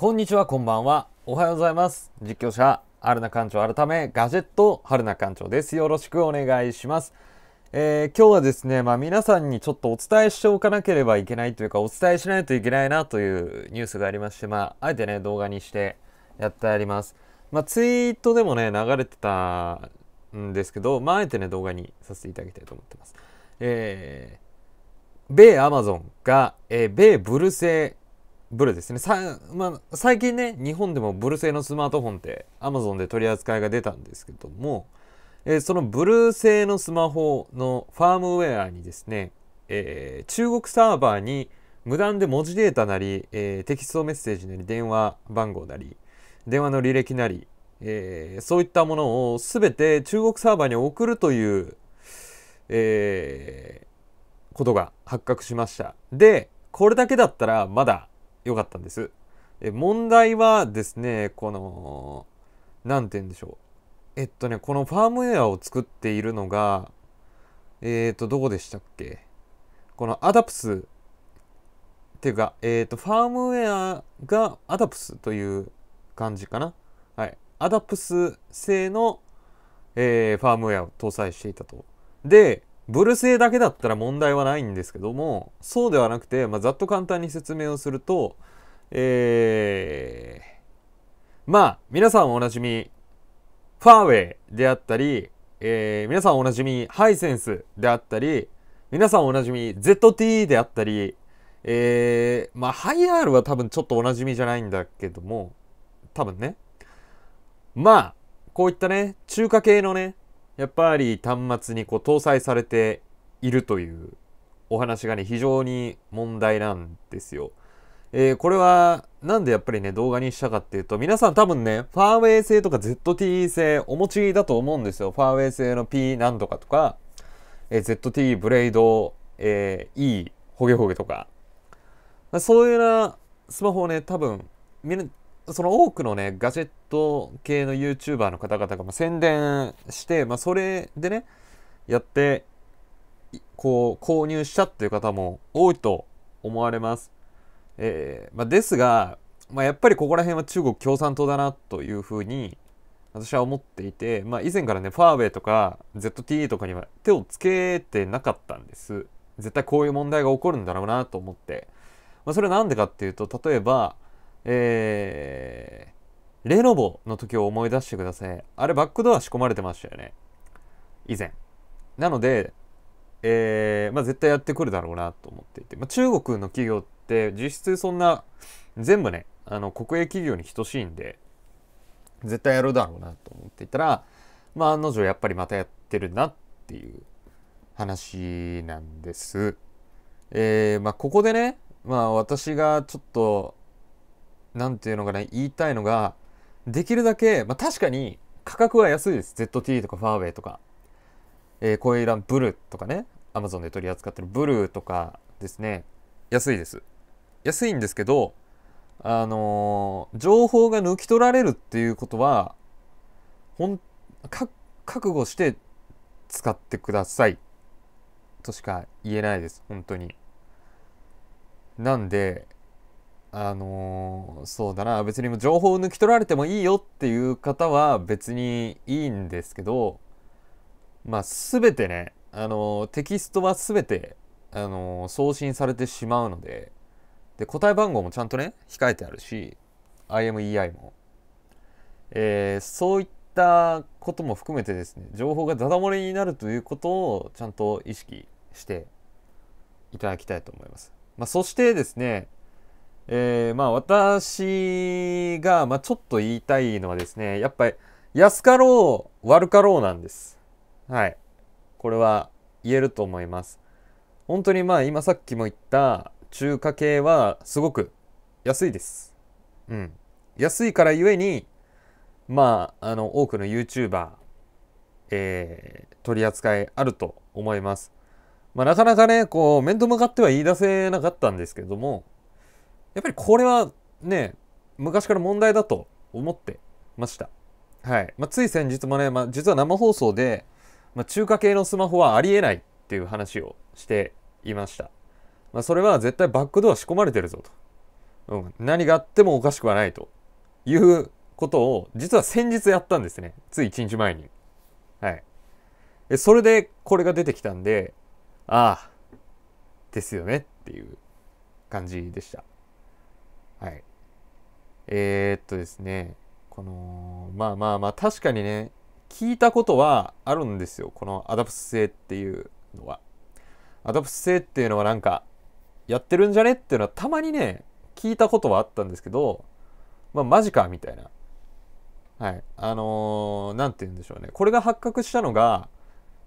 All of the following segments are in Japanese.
こんにちは、こんばんは。おはようございます。実況者、アルナ館長改め、ガジェット、春名館長です。よろしくお願いします。えー、今日はですね、まあ、皆さんにちょっとお伝えしておかなければいけないというか、お伝えしないといけないなというニュースがありまして、まあ、あえてね、動画にしてやってあります。まあ、ツイートでもね、流れてたんですけど、まあ、あえてね、動画にさせていただきたいと思ってます。えー、米アマゾンが、えー、米ブル製ブルですねさ、まあ、最近ね日本でもブル製のスマートフォンってアマゾンで取り扱いが出たんですけども、えー、そのブル製のスマホのファームウェアにですね、えー、中国サーバーに無断で文字データなり、えー、テキストメッセージなり電話番号なり電話の履歴なり、えそういったものを全て中国サーバーに送るという、えことが発覚しましたでこれだけだったらまだ良かったんです。え問題はですね、この、何て言うんでしょう。えっとね、このファームウェアを作っているのが、えっ、ー、と、どこでしたっけこのアダプスっていうか、えっ、ー、と、ファームウェアがアダプスという感じかな。はい。アダプス製の、えー、ファームウェアを搭載していたと。で、ブル製だけだったら問題はないんですけどもそうではなくて、まあ、ざっと簡単に説明をするとえー、まあ皆さんおなじみファーウェイであったり、えー、皆さんおなじみハイセンスであったり皆さんおなじみ ZT であったりえー、まあハイ R は多分ちょっとおなじみじゃないんだけども多分ねまあこういったね中華系のねやっぱり端末にこう搭載されているというお話がね非常に問題なんですよ。えー、これはなんでやっぱりね動画にしたかっていうと皆さん多分ねファーウェイ製とか ZTE 製お持ちだと思うんですよ。ファーウェイ製の P なんとかとか、えー、ZTE ブレイド、えー、E ホゲホゲとか、そういうようなスマホをね多分みんなその多くのねガジェット系の YouTuber の方々が宣伝して、まあ、それでね、やって、こう、購入したっていう方も多いと思われます。えー、まあ、ですが、まあ、やっぱりここら辺は中国共産党だなというふうに私は思っていて、まあ、以前からね、ファーウェイとか ZTE とかには手をつけてなかったんです。絶対こういう問題が起こるんだろうなと思って。まあ、それは何でかっていうと、例えば、えー、レノボの時を思い出してください。あれバックドア仕込まれてましたよね。以前。なので、えー、まあ、絶対やってくるだろうなと思っていて、まあ、中国の企業って実質そんな全部ねあの国営企業に等しいんで絶対やるだろうなと思っていたら、まあ、案の定やっぱりまたやってるなっていう話なんです。えー、まあ、ここでね、まあ、私がちょっと何て言うのかな言いたいのができるだけ、まあ、確かに価格は安いです。ZT とかファーウェイとか。えー、こういうランブルーとかね、Amazon で取り扱ってるブルーとかですね、安いです。安いんですけど、あのー、情報が抜き取られるっていうことは、ほん、覚悟して使ってください。としか言えないです。本当に。なんで、あのー、そうだな別に情報を抜き取られてもいいよっていう方は別にいいんですけどまあ全てね、あのー、テキストは全て、あのー、送信されてしまうのでで答え番号もちゃんとね控えてあるし IMEI も、えそういったことも含めてですね情報がダダ漏れになるということをちゃんと意識していただきたいと思います。まあ、そしてですねえー、まあ私が、まあ、ちょっと言いたいのはですね、やっぱり安かろう、悪かろうなんです。はい。これは言えると思います。本当にまあ今さっきも言った中華系はすごく安いです。うん。安いからゆえに、まあ、あの、多くの YouTuber、えー、取り扱いあると思います。まあなかなかね、こう、面と向かっては言い出せなかったんですけども、やっぱりこれはね、昔から問題だと思ってました。はい。まあ、つい先日もね、まあ、実は生放送で、まあ、中華系のスマホはありえないっていう話をしていました。まあ、それは絶対バックドア仕込まれてるぞと。うん。何があってもおかしくはないということを、実は先日やったんですね。つい1日前に。はい。え、それでこれが出てきたんで、ああ、ですよねっていう感じでした。はい。えー、っとですね、この、まあまあまあ、確かにね、聞いたことはあるんですよ。このアダプス性っていうのは。アダプス性っていうのはなんか、やってるんじゃねっていうのはたまにね、聞いたことはあったんですけど、まあマジかみたいな。はい。あのー、なんて言うんでしょうね。これが発覚したのが、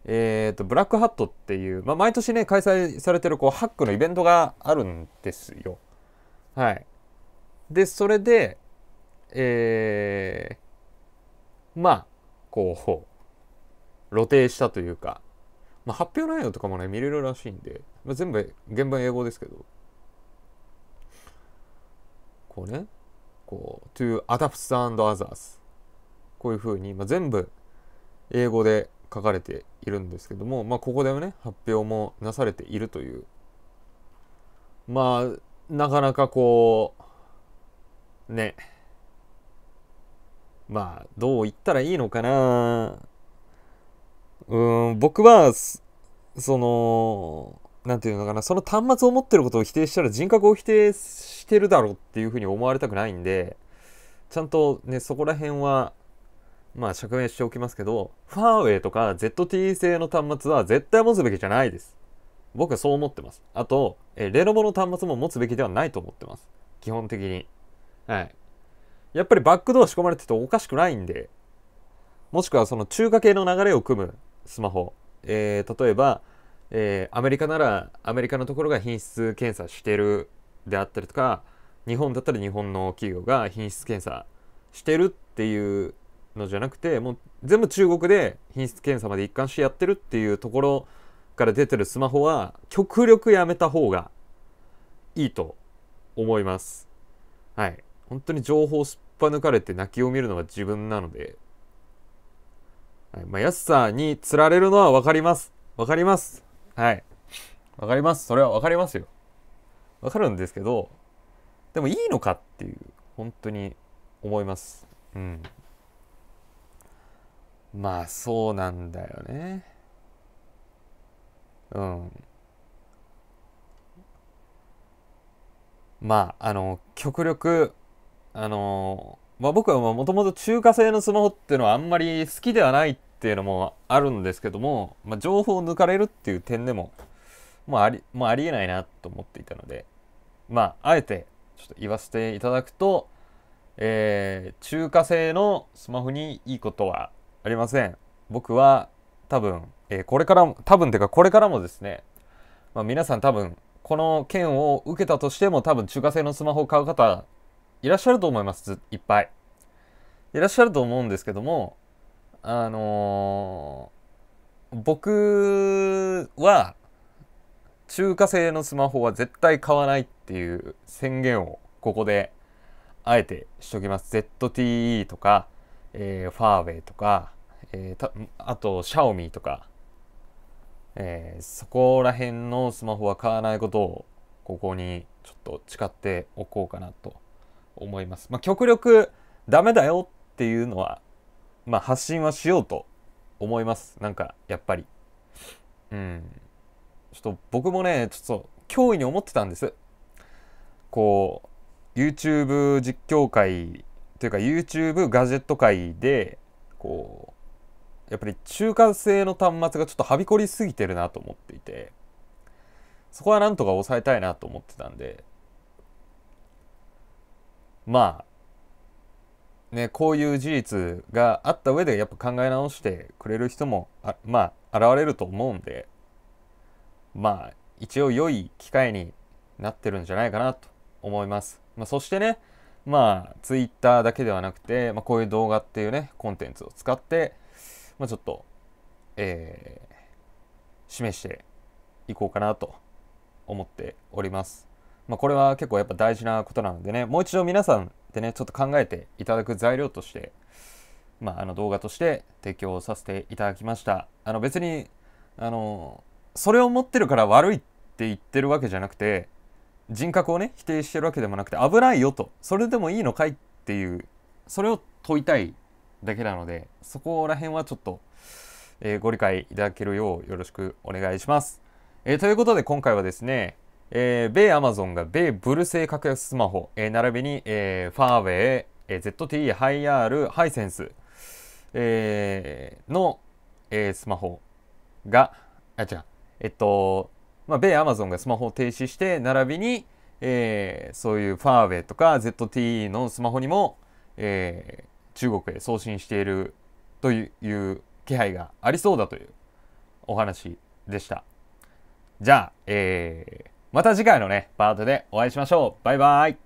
えっ、ー、と、ブラックハットっていう、まあ毎年ね、開催されてるこうハックのイベントがあるんですよ。はい。でそれでえー、まあこう露呈したというか、まあ、発表内容とかもね見れるらしいんで、まあ、全部原文英語ですけどこうねこう to a d a p t and others こういうふうに、まあ、全部英語で書かれているんですけども、まあ、ここでもね発表もなされているというまあなかなかこうねまあどう言ったらいいのかなうん僕はその何て言うのかなその端末を持ってることを否定したら人格を否定してるだろうっていうふうに思われたくないんでちゃんとねそこら辺はまあ釈明しておきますけどファーウェイとか ZTE 製の端末は絶対持つべきじゃないです僕はそう思ってますあと、えレノボの端末も持つべきではないと思ってます基本的にはい。やっぱりバックドア仕込まれてておかしくないんで、もしくはその中華系の流れを組むスマホ。えー、例えば、えー、アメリカならアメリカのところが品質検査してるであったりとか、日本だったら日本の企業が品質検査してるっていうのじゃなくて、もう全部中国で品質検査まで一貫してやってるっていうところから出てるスマホは極力やめた方がいいと思います。はい。本当に情報をすっぱ抜かれて泣きを見るのが自分なので、はい、まあ、安さに釣られるのは分かります。分かります。はい。分かります。それは分かりますよ。分かるんですけど、でもいいのかっていう、本当に思います。うん。まあ、そうなんだよね。うん。まあ、あの、極力、あのまあ、僕はもともと中華製のスマホっていうのはあんまり好きではないっていうのもあるんですけども、まあ、情報を抜かれるっていう点でも、まあ、ありまありえないなと思っていたので、まあ、あえてちょっと言わせていただくと、えー、中華製のスマホにいいことはありません。僕は多分、えー、これからも、多分てかこれからもですね、まあ、皆さん多分、この件を受けたとしても多分中華製のスマホを買う方いらっしゃると思いますいっぱいいらっしゃると思うんですけどもあのー、僕は中華製のスマホは絶対買わないっていう宣言をここであえてしときます ZTE とか、えー、ファーウェイとか、えー、あとシャオミとか、えー、そこら辺のスマホは買わないことをここにちょっと誓っておこうかなと思います。まあ、極力ダメだよっていうのは、まあ、発信はしようと思います。なんか、やっぱり。うん。ちょっと僕もね、ちょっと脅威に思ってたんです。こう、YouTube 実況会というか YouTube ガジェット会でこうやっぱり中間性の端末がちょっとはびこりすぎてるなと思っていてそこはなんとか抑えたいなと思ってたんでまあねこういう事実があった上でやっぱ考え直してくれる人もあまあ現れると思うんでまあ一応良い機会になってるんじゃないかなと思います。まあ、そしてねまあツイッターだけではなくて、まあ、こういう動画っていうねコンテンツを使って、まあ、ちょっとえー、示していこうかなと思っております。まあ、これは結構やっぱ大事なことなのでねもう一度皆さんでねちょっと考えていただく材料として、まあ、あの動画として提供させていただきましたあの別にあのそれを持ってるから悪いって言ってるわけじゃなくて人格をね否定してるわけでもなくて危ないよとそれでもいいのかいっていうそれを問いたいだけなのでそこら辺はちょっと、えー、ご理解いただけるようよろしくお願いします。えー、ということで今回はですねえー、米アマゾンが米ブル製格安スマホ、えー、並びに、えー、ファーウェイ、えー、ZTE、ハイアール、ハイセンス、えー、の、えー、スマホが、あ、違う、えっと、まあ、米アマゾンがスマホを停止して、並びに、えー、そういうファーウェイとか ZTE のスマホにも、えー、中国へ送信しているという気配がありそうだというお話でした。じゃあ、えーまた次回のね、パートでお会いしましょう。バイバイ。